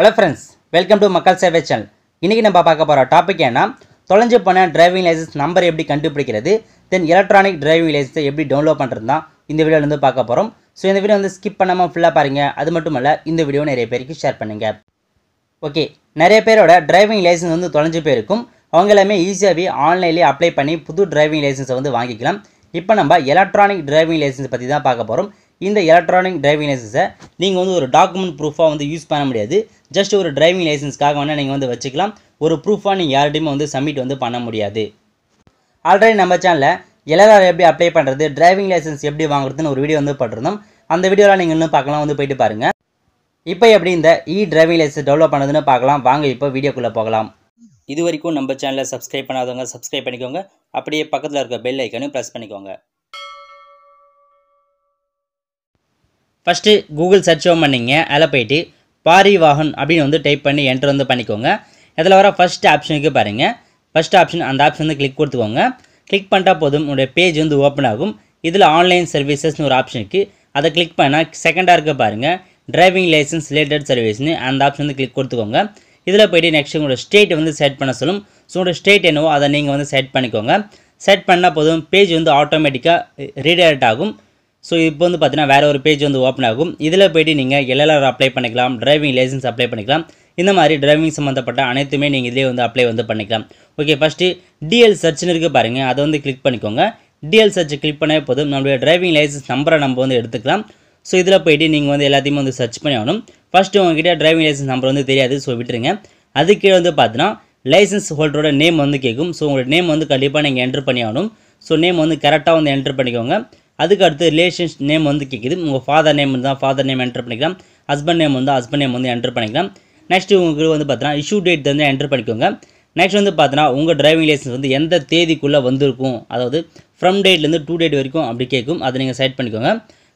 hello friends welcome to மக்கள் சேவை channel இன்றைக்கி நம்ம பார்க்க போகிற டாபிக் ஏன்னா தொலைஞ்சு போன டிரைவிங் லைசன்ஸ் நம்பர் எப்படி கண்டுபிடிக்கிறது தென் எலக்ட்ரானிக் டிரைவிங் லைசன்ஸை எப்படி டவுன்லோட் பண்ணுறது தான் இந்த வீடியோலேருந்து பார்க்க போகிறோம் ஸோ இந்த வீடியோ வந்து ஸ்கிப் பண்ணாமல் ஃபுல்லாக பாருங்கள் அது மட்டும் இல்லை இந்த வீடியோ நிறைய பேருக்கு ஷேர் பண்ணுங்கள் ஓகே நிறைய பேரோட டிரைவிங் லைசன்ஸ் வந்து தொலைஞ்சு போயிருக்கும் அவங்க எல்லாமே ஈஸியாகவே ஆன்லைன்லேயே அப்ளை பண்ணி புது டிரைவிங் லைசன்ஸை வந்து வாங்கிக்கலாம் இப்போ நம்ம எலக்ட்ரானிக் டிரைவிங் லைசன்ஸ் பற்றி தான் பார்க்க போகிறோம் இந்த எலக்ட்ரானிக் டிரைவிங் லைசன்ஸை நீங்கள் வந்து ஒரு டாக்குமெண்ட் ப்ரூஃபாக வந்து யூஸ் பண்ண முடியாது ஜஸ்ட் ஒரு டிரைவிங் லைசன்ஸ்க்காக வேணால் நீங்கள் வந்து வச்சுக்கலாம் ஒரு ப்ரூஃபாக நீங்கள் யார்டையுமே வந்து சப்மிட் வந்து பண்ண முடியாது ஆல்ரெடி நம்ம சேனலில் எல்ஆர் எப்படி அப்ளை பண்ணுறது டிரைவிங் லைசன்ஸ் எப்படி வாங்குறதுன்னு ஒரு வீடியோ வந்து போட்டிருந்தோம் அந்த வீடியோவில் நீங்கள் இன்னும் பார்க்கலாம் வந்து போயிட்டு பாருங்கள் இப்போ எப்படி இந்த இ டிரைவிங் லைசன்ஸ் டெவலப் பண்ணுறதுன்னு பார்க்கலாம் வாங்க இப்போ வீடியோக்குள்ளே போகலாம் இது வரைக்கும் நம்ம சேனலை சப்ஸ்கிரைப் பண்ணாதவங்க சப்ஸ்கிரைப் பண்ணிக்கோங்க அப்படியே பக்கத்தில் இருக்க பெல் ஐக்கனையும் ப்ரெஸ் பண்ணிக்கோங்க ஃபஸ்ட்டு கூகுள் சர்ச் ஓம் பண்ணிங்க அதில் போயிட்டு பாரிவாகன் அப்படின்னு வந்து டைப் பண்ணி என்ட்ரு வந்து பண்ணிக்கோங்க இதில் வர ஃபஸ்ட் ஆப்ஷனுக்கு பாருங்கள் ஃபஸ்ட் ஆப்ஷன் அந்த ஆப்ஷன் வந்து கிளிக் கொடுத்துக்கோங்க கிளிக் பண்ணிட்டா போதும் உங்களுடைய பேஜ் வந்து ஓப்பன் ஆகும் இதில் ஆன்லைன் சர்வீசஸ்னு ஒரு ஆப்ஷன் இருக்குது அதை கிளிக் பண்ணால் செகண்டாக இருக்க பாருங்கள் டிரைவிங் லைசன்ஸ் ரிலேட்டட் சர்வீஸ்னு அந்த ஆப்ஷன் வந்து கிளிக் கொடுத்துக்கோங்க இதில் போய்ட்டு நெக்ஸ்ட் உங்களோட ஸ்டேட் வந்து செட் பண்ண சொல்லும் ஸோ உங்களோட ஸ்டேட் என்னவோ அதை நீங்கள் வந்து செட் பண்ணிக்கோங்க செட் பண்ணால் போதும் பேஜ் வந்து ஆட்டோமேட்டிக்காக ரீடைரக்ட் ஆகும் ஸோ இப்போ வந்து பார்த்தீங்கன்னா வேறு ஒரு பேஜ் வந்து ஓப்பன் ஆகும் இதில் போய்ட்டு நீங்கள் எல்எல்ஆர் அப்ளை பண்ணிக்கலாம் டிரைவிங் லைசன்ஸ் அப்ளை பண்ணிக்கலாம் இந்த மாதிரி டிரைவிங் சம்மந்தப்பட்ட அனைத்துமே நீங்கள் இதிலே வந்து அப்ளை வந்து பண்ணிக்கலாம் ஓகே ஃபஸ்ட்டு டிஎல் சர்ச்னு இருக்குது பாருங்கள் அதை வந்து கிளிக் பண்ணிக்கோங்க டிஎல் சர்ச் கிளிக் பண்ணால் போதும் நம்மளுடைய டிரைவிங் லைசன்ஸ் நம்பரை நம்ம வந்து எடுத்துக்கலாம் ஸோ இதில் போய்ட்டு நீங்கள் வந்து எல்லாத்தையுமே வந்து சர்ச் பண்ணி ஆகணும் ஃபஸ்ட்டு உங்ககிட்ட டிரைவிங் லைசன்ஸ் நம்பர் வந்து தெரியாது ஸோ விட்டுருங்க அது கீழே வந்து பார்த்தீங்கன்னா லைசன்ஸ் ஹோல்டரோட நேம் வந்து கேட்கும் ஸோ உங்களோட நேம் வந்து கண்டிப்பாக நீங்கள் என்ட்ரு பண்ணி ஆகணும் ஸோ நேம் வந்து கரெக்டாக வந்து என்ட்ரு பண்ணிக்கோங்க அதுக்கு அடுத்து ரிலேஷன்ஸ் நேம் வந்து கேட்குது உங்கள் ஃபாதர் நேம் இருந்தால் ஃபாதர் நேம் என்டர் பண்ணிக்கலாம் ஹஸ்பண்ட் நேம் வந்து ஹஸ்பண்ட் நேம் வந்து என்டர் பண்ணிக்கலாம் நெக்ஸ்ட் உங்களுக்கு வந்து பார்த்தீங்கன்னா இஷ்யூ டேட் வந்து என்டர் பண்ணிக்கோங்க நெக்ஸ்ட் வந்து பார்த்தீங்கன்னா உங்கள் டிரைவிங் லைசன்ஸ் வந்து எந்த தேதிக்குள்ளே வந்திருக்கும் அதாவது ஃப்ரம் டேட்லேருந்து டூ டேட் வரைக்கும் அப்படி கேட்கும் அதை நீங்கள் செட் பண்ணிக்கோங்க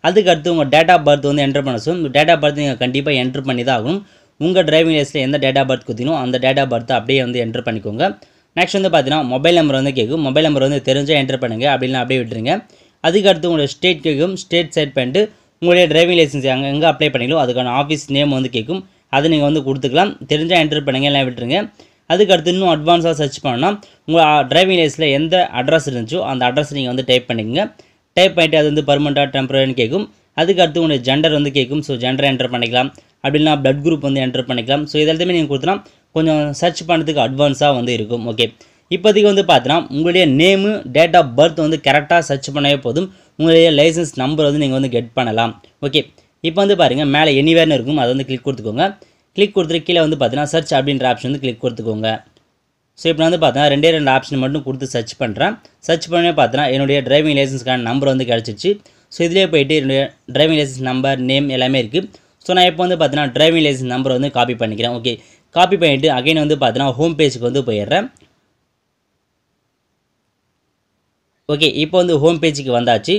அதுக்கு அடுத்து உங்கள் டேட் ஆஃப் பர்த் வந்து என்ட்ரு பண்ண சொல்லும் டேட் ஆஃப் பர்த் நீங்கள் கண்டிப்பாக என்ட்ரு பண்ணி தான் ஆகணும் உங்கள் டிரைவிங் லைஸில் எந்த டேட் ஆஃப் பர்த் குத்தினோ அந்த டேட் ஆஃப் பர்த் அப்படியே வந்து என்ட்ரு பண்ணிக்கோங்க நெக்ஸ்ட் வந்து பார்த்தீங்கன்னா மொபைல் நம்பர் வந்து கேட்கும் மொபைல் நம்பர் வந்து தெரிஞ்சால் என்ட்ரு பண்ணுங்கள் அப்படின்னா அப்படியே விட்டுருங்க அதுக்கு அடுத்து உங்களுடைய ஸ்டேட் கேட்கும் ஸ்டேட் சைட் பண்ணிட்டு உங்களுடைய டிரைவிங் லைசன்ஸ் அங்கே எங்கே அப்ளை பண்ணிக்கலோ அதுக்கான ஆஃபீஸ் நேம் வந்து கேட்கும் அதை நீங்கள் வந்து கொடுத்துக்கலாம் தெரிஞ்சால் என்டர் பண்ணுங்கள் எல்லாம் விட்டுருங்க அதுக்கடுத்து இன்னும் அட்வான்ஸாக சர்ச் பண்ணோன்னா உங்கள் டிரைவிங் லைசில் எந்த அட்ரஸ் இருந்துச்சோ அந்த அட்ரஸ் நீங்கள் வந்து டைப் பண்ணிக்கங்க டைப் பண்ணிவிட்டு அது வந்து பர்மனண்டாக டெம்பரரின்னு கேட்கும் அதுக்கடுத்து உங்களுடைய ஜெண்டர் வந்து கேட்கும் ஸோ ஜெண்டர் என்டர் பண்ணிக்கலாம் அப்படின்னா ப்ளட் குரூப் வந்து என்டர் பண்ணிக்கலாம் ஸோ இதெல்லாத்தையுமே நீங்கள் கொடுத்துனா கொஞ்சம் சர்ச் பண்ணுறதுக்கு அட்வான்ஸாக வந்து இருக்கும் ஓகே இப்போதைக்கு வந்து பார்த்தீங்கன்னா உங்களுடைய நேமு டேட் ஆஃப் பர்த் வந்து கரெக்டாக சர்ச் பண்ணவே போதும் உங்களுடைய லைசன்ஸ் நம்பர் வந்து நீங்கள் வந்து கெட் பண்ணலாம் ஓகே இப்போ வந்து பாருங்கள் மேலே எனிவேர்னு இருக்கும் அதை வந்து கிளிக் கொடுத்துக்கோங்க கிளிக் கொடுத்துட்டு கீழே வந்து பார்த்தீங்கன்னா சர்ச் அப்படின்ற ஆப்ஷன் வந்து கிளிக் கொடுத்துக்கோங்க ஸோ இப்போ வந்து பார்த்தினா ரெண்டே ரெண்டு ஆப்ஷன் மட்டும் கொடுத்து சர்ச் பண்ணுறேன் சர்ச் பண்ணே பார்த்தீங்கன்னா என்னுடைய டிரைவிங் லைசன்ஸ்க்கான நம்பர் வந்து கிடச்சிச்சு ஸோ இதிலே போயிட்டு என்னுடைய டிரைவிங் லைசன்ஸ் நம்பர் நேம் எல்லாமே இருக்குது ஸோ நான் இப்போ வந்து பார்த்தீங்கன்னா டிரைவிங் லைசன்ஸ் நம்பர் வந்து காப்பி பண்ணிக்கிறேன் ஓகே காப்பி பண்ணிவிட்டு அகைன் வந்து பார்த்தீங்கன்னா ஹோம் பேஜுக்கு வந்து போயிடுறேன் ஓகே இப்போ வந்து ஹோம் பேஜுக்கு வந்தாச்சு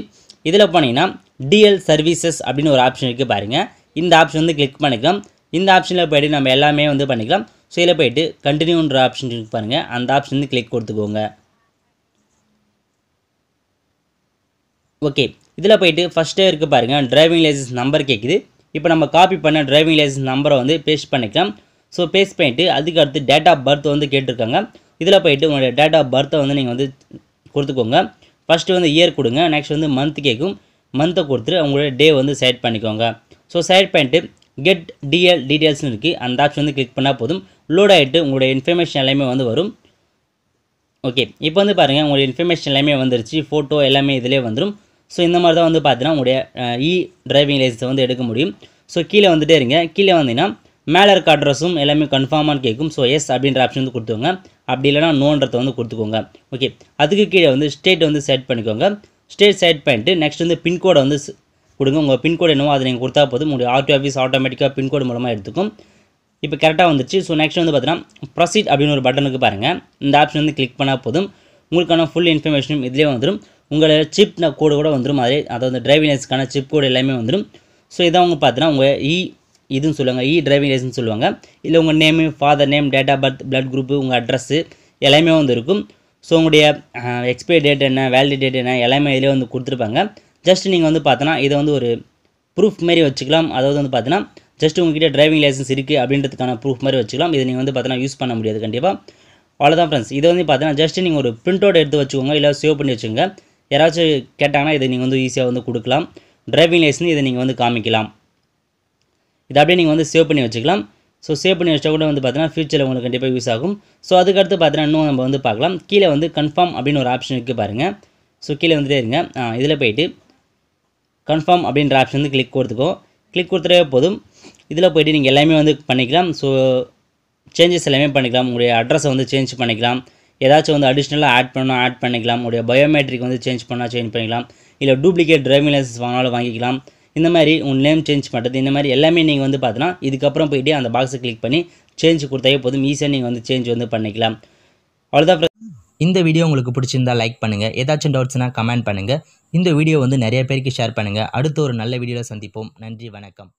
இதில் போனீங்கன்னா டிஎல் சர்வீசஸ் அப்படின்னு ஒரு ஆப்ஷன் இருக்குது பாருங்கள் இந்த ஆப்ஷன் வந்து கிளிக் பண்ணிக்கலாம் இந்த ஆப்ஷனில் போய்ட்டு நம்ம எல்லாமே வந்து பண்ணிக்கலாம் ஸோ இதில் போய்ட்டு கண்டினியூன்ற ஆப்ஷன் இருக்கு பாருங்கள் அந்த ஆப்ஷன் வந்து கிளிக் கொடுத்துக்கோங்க ஓகே இதில் போய்ட்டு ஃபஸ்ட்டே இருக்குது பாருங்கள் டிரைவிங் லைசன்ஸ் நம்பர் கேட்குது இப்போ நம்ம காப்பி பண்ண டிரைவிங் லைசன்ஸ் நம்பரை வந்து பேஸ்ட் பண்ணிக்கலாம் ஸோ பேஸ்ட் பண்ணிவிட்டு அதுக்கு அடுத்து டேட் ஆஃப் பர்த் வந்து கேட்டிருக்காங்க இதில் போய்ட்டு உங்களுடைய டேட் ஆஃப் பர்த்தை வந்து நீங்கள் வந்து கொடுத்துக்கோங்க ஃபஸ்ட்டு வந்து இயர் கொடுங்க நெக்ஸ்ட் வந்து மந்த் கேட்கும் மந்த்தை கொடுத்துட்டு அவங்களோட டே வந்து செலக்ட் பண்ணிக்கோங்க ஸோ செலக்ட் பண்ணிட்டு கெட் டிஎல் டீட்டெயில்ஸ்னு இருக்குது அந்த ஆப்ஷன் வந்து கிளிக் பண்ணால் போதும் லோட் ஆகிட்டு உங்களோட இன்ஃபர்மேஷன் எல்லாமே வந்து வரும் ஓகே இப்போ வந்து பாருங்கள் உங்களுடைய இன்ஃபர்மேஷன் எல்லாமே வந்துருச்சு ஃபோட்டோ எல்லாமே இதிலே வந்துடும் ஸோ இந்த மாதிரி தான் வந்து பார்த்தீங்கன்னா உங்களுடைய இ டிரைவிங் லைசன்ஸை வந்து எடுக்க முடியும் ஸோ கீழே வந்துட்டே இருங்க கீழே வந்தீங்கன்னா மேலே இருக்க அட்ரஸும் எல்லாமே கன்ஃபார்மானு கேட்கும் ஸோ எஸ் அப்படின்ற ஆப்ஷன் வந்து கொடுத்துக்கோங்க அப்படி இல்லைனா நோன்றதை வந்து கொடுத்துக்கோங்க ஓகே அதுக்கு கீழே வந்து ஸ்டேட் வந்து செட் பண்ணிக்கோங்க ஸ்டேட் செட் பண்ணிட்டு நெக்ஸ்ட் வந்து பின்கோடை வந்து கொடுங்க உங்கள் பின்கோடு என்னவோ அதை நீங்கள் கொடுத்தா போதும் உங்களுடைய ஆர்டி ஆஃபீஸ் ஆட்டோமேட்டிக்காக பின்கோடு மூலமாக எடுத்துக்கும் இப்போ கரெக்டாக வந்துச்சு ஸோ நெக்ஸ்ட் வந்து பார்த்தீங்கன்னா ப்ரொசீட் அப்படின்னு ஒரு பட்டனுக்கு பாருங்கள் இந்த ஆப்ஷன் வந்து கிளிக் பண்ணால் போதும் உங்களுக்கான ஃபுல் இன்ஃபர்மேஷனும் இதிலே வந்துடும் உங்களை சிப் கோடு கூட வந்துடும் அதே அதாவது டிரைவிங் லைசன்ஸ்க்கான சிப் கோடு எல்லாமே வந்துடும் ஸோ இதை அவங்க பார்த்தீங்கன்னா உங்கள் இ e இதுன்னு சொல்லுவாங்க இ டிரைவிங் லைசன்ஸ் சொல்லுவாங்க இல்லை உங்கள் name father name date of birth blood group உங்கள் அட்ரஸ்ஸு எல்லாமே வந்து இருக்கும் ஸோ உங்களுடைய எக்ஸ்பைரி டேட் என்ன வேலிட் டேட் என்ன எல்லாமே இதிலே வந்து கொடுத்துருப்பாங்க ஜஸ்ட் நீங்கள் வந்து பார்த்தோன்னா இதை வந்து ஒரு ப்ரூஃப் மாரி வச்சுக்கலாம் அதாவது வந்து பார்த்தீங்கன்னா ஜஸ்ட் உங்ககிட்ட டிரைவிங் லைசன்ஸ் இருக்குது அப்படின்றதுக்கான ப்ரூஃப் மாதிரி வச்சுக்கலாம் இதை நீங்கள் வந்து பார்த்தீங்கன்னா யூஸ் பண்ண முடியாது கண்டிப்பாக அவ்வளோதான் ஃப்ரெண்ட்ஸ் இதை வந்து பார்த்தீங்கன்னா ஜஸ்ட் நீங்கள் ஒரு பிரிண்ட் அவுட் எடுத்து வச்சுக்கோங்க இல்லை சேவ் பண்ணி வச்சுக்கோங்க யாராச்சும் கேட்டாங்கன்னா இதை நீங்கள் வந்து ஈஸியாக வந்து கொடுக்கலாம் டிரைவிங் லைசன்ஸ் இதை நீங்கள் வந்து காமிக்கலாம் இதை அப்படியே நீங்கள் வந்து சேவ் பண்ணி வச்சுக்கலாம் ஸோ சேவ் பண்ணி வச்சா கூட வந்து பார்த்தீங்கன்னா ஃபியூச்சரில் உங்களுக்கு கண்டிப்பாக யூஸ் ஆகும் ஸோ அதுக்கடுத்து பார்த்தீங்கன்னா இன்னும் நம்ம வந்து பார்க்கலாம் கீழே வந்து கன்ஃபார்ம் அப்படின்னு ஒரு ஆப்ஷன் இருக்குது பாருங்கள் ஸோ கீழே வந்துட்டே இருங்க இதில் போயிட்டு கன்ஃபார்ம் அப்படின்ற ஆப்ஷன் வந்து கிளிக் கொடுத்துக்கோ கிளிக் கொடுத்துட்டே போதும் இதில் போய்ட்டு நீங்கள் எல்லாமே வந்து பண்ணிக்கலாம் ஸோ சேஞ்சஸ் எல்லாமே பண்ணிக்கலாம் உங்களுடைய அட்ரஸை வந்து சேஞ்ச் பண்ணிக்கலாம் ஏதாச்சும் வந்து அடிஷ்னலாக ஆட் பண்ணால் ஆட் பண்ணிக்கலாம் உங்களுடைய பயோமெட்ரிக் வந்து சேஞ்ச் பண்ணால் சேஞ்ச் பண்ணிக்கலாம் இல்லை டூப்ளிகேட் ட்ரைவிங் லைசன்ஸ் வாங்கினாலும் வாங்கிக்கலாம் இந்த மாதிரி உன் நேம் சேஞ்ச் பண்ணுறது இந்த மாதிரி எல்லாமே நீங்கள் வந்து பார்த்தோன்னா இதுக்கப்புறம் போயிட்டு அந்த பாக்ஸை கிளிக் பண்ணி சேஞ்ச் கொடுத்தாவே போதும் ஈஸியாக நீங்கள் வந்து சேஞ்ச் வந்து பண்ணிக்கலாம் அவ்வளோதான் இந்த வீடியோ உங்களுக்கு பிடிச்சிருந்தா லைக் பண்ணுங்கள் ஏதாச்சும் டவுட்ஸ்னால் கமெண்ட் பண்ணுங்கள் இந்த வீடியோ வந்து நிறைய பேருக்கு ஷேர் பண்ணுங்கள் அடுத்த ஒரு நல்ல வீடியோவில் சந்திப்போம் நன்றி வணக்கம்